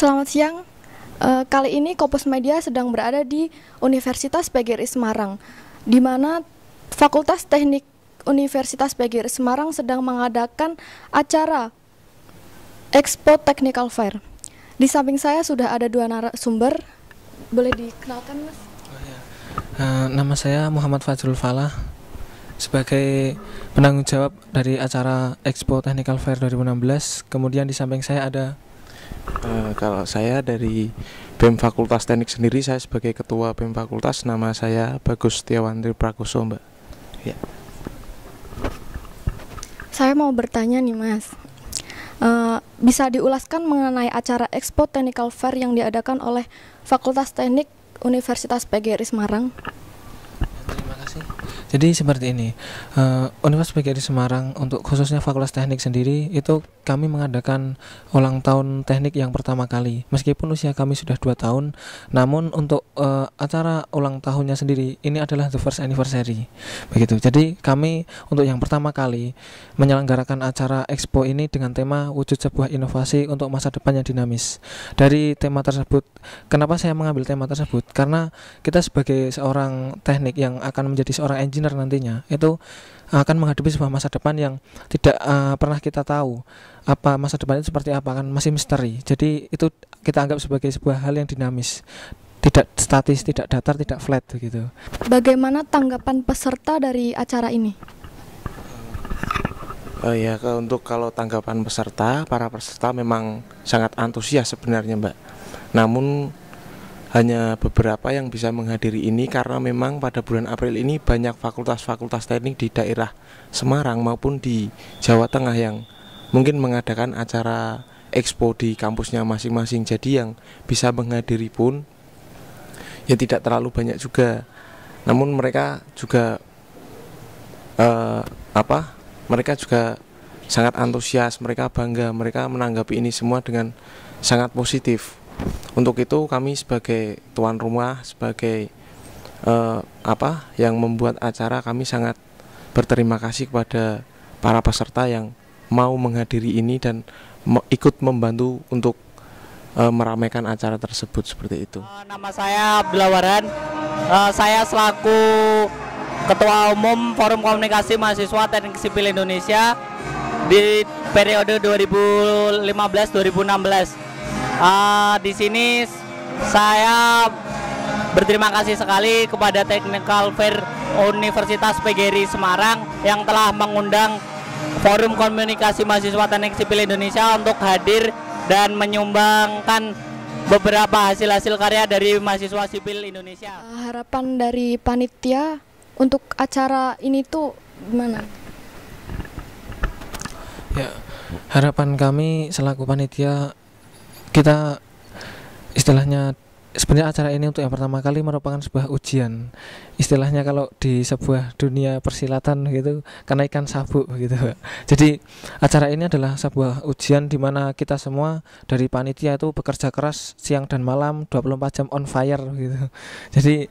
Selamat siang. Uh, kali ini Kopus Media sedang berada di Universitas PGRI Semarang, di mana Fakultas Teknik Universitas PGRI Semarang sedang mengadakan acara Expo Technical Fair. Di samping saya sudah ada dua narasumber. Boleh dikenalkan, Mas? Oh, ya. uh, nama saya Muhammad Fajrul Falah sebagai penanggung jawab dari acara Expo Technical Fair 2016. Kemudian di samping saya ada Uh, kalau saya dari BEM Fakultas Teknik sendiri, saya sebagai ketua BEM Fakultas, nama saya Bagus Tiawandri Prakoso, Mbak. Ya. Saya mau bertanya nih, Mas. Uh, bisa diulaskan mengenai acara Expo Technical Fair yang diadakan oleh Fakultas Teknik Universitas PGRI Semarang? Jadi seperti ini, uh, Universitas PGRI Semarang untuk khususnya Fakultas Teknik sendiri itu kami mengadakan ulang tahun teknik yang pertama kali. Meskipun usia kami sudah dua tahun, namun untuk uh, acara ulang tahunnya sendiri ini adalah the first anniversary. Begitu. Jadi kami untuk yang pertama kali menyelenggarakan acara expo ini dengan tema wujud sebuah inovasi untuk masa depan yang dinamis. Dari tema tersebut, kenapa saya mengambil tema tersebut? Karena kita sebagai seorang teknik yang akan menjadi seorang engineer engineer nantinya itu akan menghadapi sebuah masa depan yang tidak uh, pernah kita tahu apa masa depan itu seperti apa kan masih misteri jadi itu kita anggap sebagai sebuah hal yang dinamis tidak statis tidak datar tidak flat gitu bagaimana tanggapan peserta dari acara ini Oh ya, untuk kalau tanggapan peserta, para peserta memang sangat antusias sebenarnya, Mbak. Namun hanya beberapa yang bisa menghadiri ini karena memang pada bulan April ini banyak fakultas-fakultas teknik di daerah Semarang maupun di Jawa Tengah yang mungkin mengadakan acara expo di kampusnya masing-masing. Jadi yang bisa menghadiri pun ya tidak terlalu banyak juga. Namun mereka juga eh, apa? Mereka juga sangat antusias, mereka bangga, mereka menanggapi ini semua dengan sangat positif untuk itu kami sebagai tuan rumah, sebagai uh, apa yang membuat acara kami sangat berterima kasih kepada para peserta yang mau menghadiri ini dan ikut membantu untuk e, meramaikan acara tersebut seperti itu. Eh, nama saya Belawaran, Waran. saya selaku Ketua Umum Forum Komunikasi Mahasiswa Teknik Sipil Indonesia di periode 2015-2016 uh, di sini saya berterima kasih sekali kepada Technical Fair Universitas PGRI Semarang yang telah mengundang Forum Komunikasi Mahasiswa Teknik Sipil Indonesia untuk hadir dan menyumbangkan beberapa hasil-hasil karya dari mahasiswa sipil Indonesia. Ah, harapan dari panitia untuk acara ini tuh gimana? Ya, harapan kami selaku panitia kita istilahnya sebenarnya acara ini untuk yang pertama kali merupakan sebuah ujian istilahnya kalau di sebuah dunia persilatan gitu kenaikan sabuk gitu jadi acara ini adalah sebuah ujian di mana kita semua dari panitia itu bekerja keras siang dan malam 24 jam on fire gitu jadi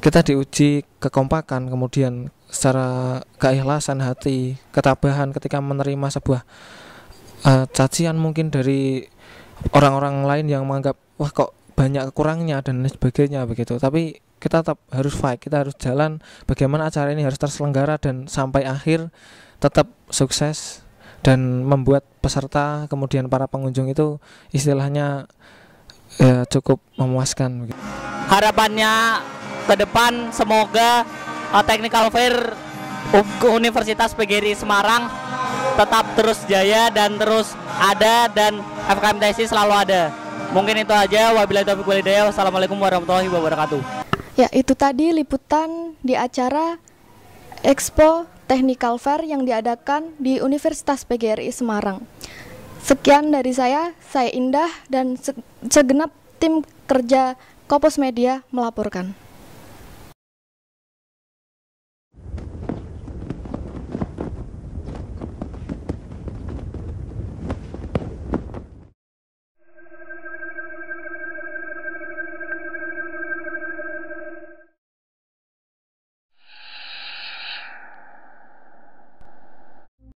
kita diuji kekompakan kemudian secara keikhlasan hati ketabahan ketika menerima sebuah uh, cacian mungkin dari orang-orang lain yang menganggap wah kok banyak kurangnya dan lain sebagainya begitu tapi kita tetap harus fight kita harus jalan bagaimana acara ini harus terselenggara dan sampai akhir tetap sukses dan membuat peserta kemudian para pengunjung itu istilahnya ya, cukup memuaskan harapannya ke depan semoga uh, eh, technical fair Universitas PGRI Semarang tetap terus jaya dan terus ada dan FKMTSI selalu ada. Mungkin itu aja. Wabillahi taufiq walhidayah. Wassalamualaikum warahmatullahi wabarakatuh. Ya, itu tadi liputan di acara Expo Technical Fair yang diadakan di Universitas PGRI Semarang. Sekian dari saya, saya Indah dan segenap tim kerja Kopos Media melaporkan.